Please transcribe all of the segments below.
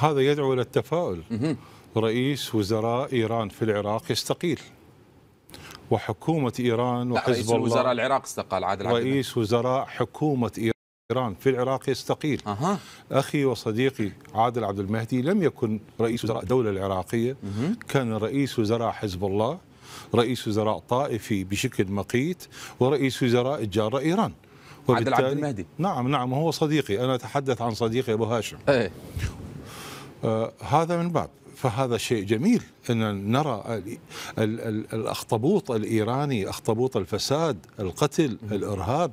هذا يدعو الى التفاؤل رئيس وزراء ايران في العراق يستقيل وحكومه ايران وحزب رئيس الله رئيس وزراء العراق استقال عادل رئيس وزراء حكومه ايران في العراق يستقيل أه. أخي وصديقي عادل عبد المهدي لم يكن رئيس وزراء دولة العراقية كان رئيس وزراء حزب الله رئيس وزراء طائفي بشكل مقيت ورئيس وزراء الجارة إيران عادل عبد المهدي نعم نعم هو صديقي أنا أتحدث عن صديقي أبو هاشم أيه. آه، هذا من باب فهذا شيء جميل ان نرى الاخطبوط الايراني اخطبوط الفساد القتل الارهاب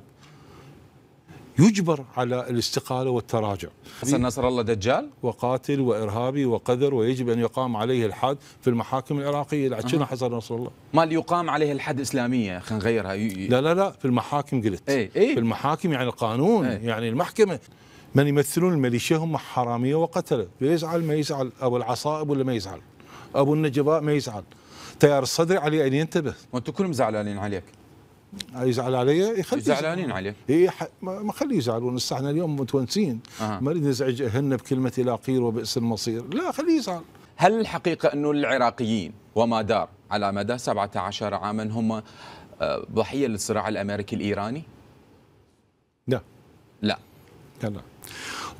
يجبر على الاستقاله والتراجع. حسن نصر الله دجال وقاتل وارهابي وقذر ويجب ان يقام عليه الحد في المحاكم العراقيه لعد شنو حسن نصر الله. ما يقام عليه الحد اسلاميه خلينا نغيرها. لا لا لا في المحاكم قلت. اي اي في المحاكم يعني القانون أي. يعني المحكمه. من يمثلون الميليشيا هم حراميه وقتله يزعل ما يزعل ابو العصائب ولا ما يزعل ابو النجباء ما يزعل تيار الصدري عليه ان ينتبه وانتم كلهم زعلانين عليك آه، يزعل علي يخلي إيه، زعلانين عليه اي ما خليه يزعلون هسه احنا اليوم متونسين أه. ما نريد نزعج اهلنا بكلمه لا قيل وبئس المصير لا خليه يزعل هل الحقيقه انه العراقيين وما دار على مدى 17 عاما هم آه، ضحيه للصراع الامريكي الايراني؟ لا لا لا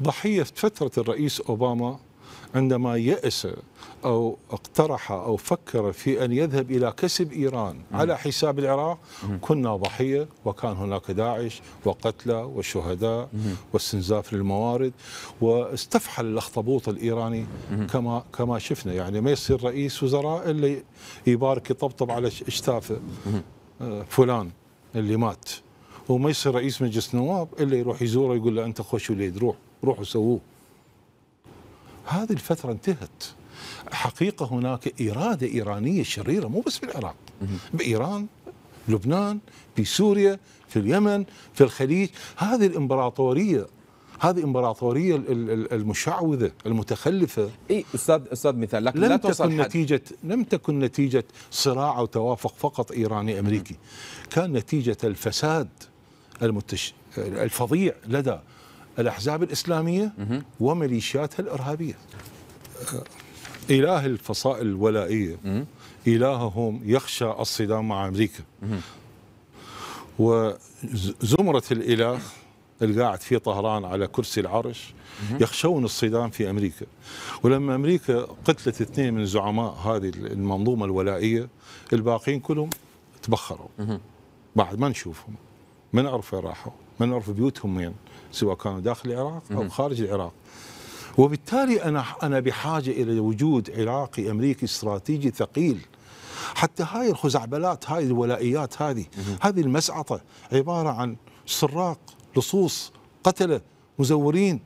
ضحية فترة الرئيس أوباما عندما يأس أو اقترح أو فكر في أن يذهب إلى كسب إيران على حساب العراق كنا ضحية وكان هناك داعش وقتلى وشهداء واستنزاف للموارد واستفحل الأخطبوط الإيراني كما كما شفنا يعني ما يصير رئيس وزراء إلا يبارك يطبطب على اشتافه آه، فلان اللي مات وما يصير رئيس مجلس نواب إلا يروح يزوره يقول له أنت خوش وليد روح روحوا سووه هذه الفترة انتهت حقيقة هناك إرادة إيرانية شريرة مو بس في العراق بإيران لبنان في سوريا في اليمن في الخليج هذه الإمبراطورية هذه الامبراطوريه المشعوذه المتخلفه اي استاذ استاذ مثال لكن لم لا توصل تكن حد. نتيجه لم تكن نتيجه صراع او توافق فقط ايراني امريكي كان نتيجه الفساد المتش الفظيع لدى الأحزاب الإسلامية وميليشياتها الإرهابية أه. إله الفصائل الولائية إلههم يخشى الصدام مع أمريكا وزمرة الإله القاعد في طهران على كرسي العرش يخشون الصدام في امريكا ولما امريكا قتلت اثنين من زعماء هذه المنظومه الولائيه الباقيين كلهم تبخروا بعد ما نشوفهم ما نعرف وين راحوا ما نعرف بيوتهم وين سواء كانوا داخل العراق أو خارج العراق وبالتالي أنا أنا بحاجة إلى وجود عراقي أمريكي استراتيجي ثقيل حتى هاي الخزعبلات هاي الولائيات هذه هذه المسعطة عبارة عن سراق لصوص قتلة مزورين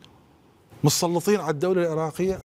مسلطين على الدولة العراقية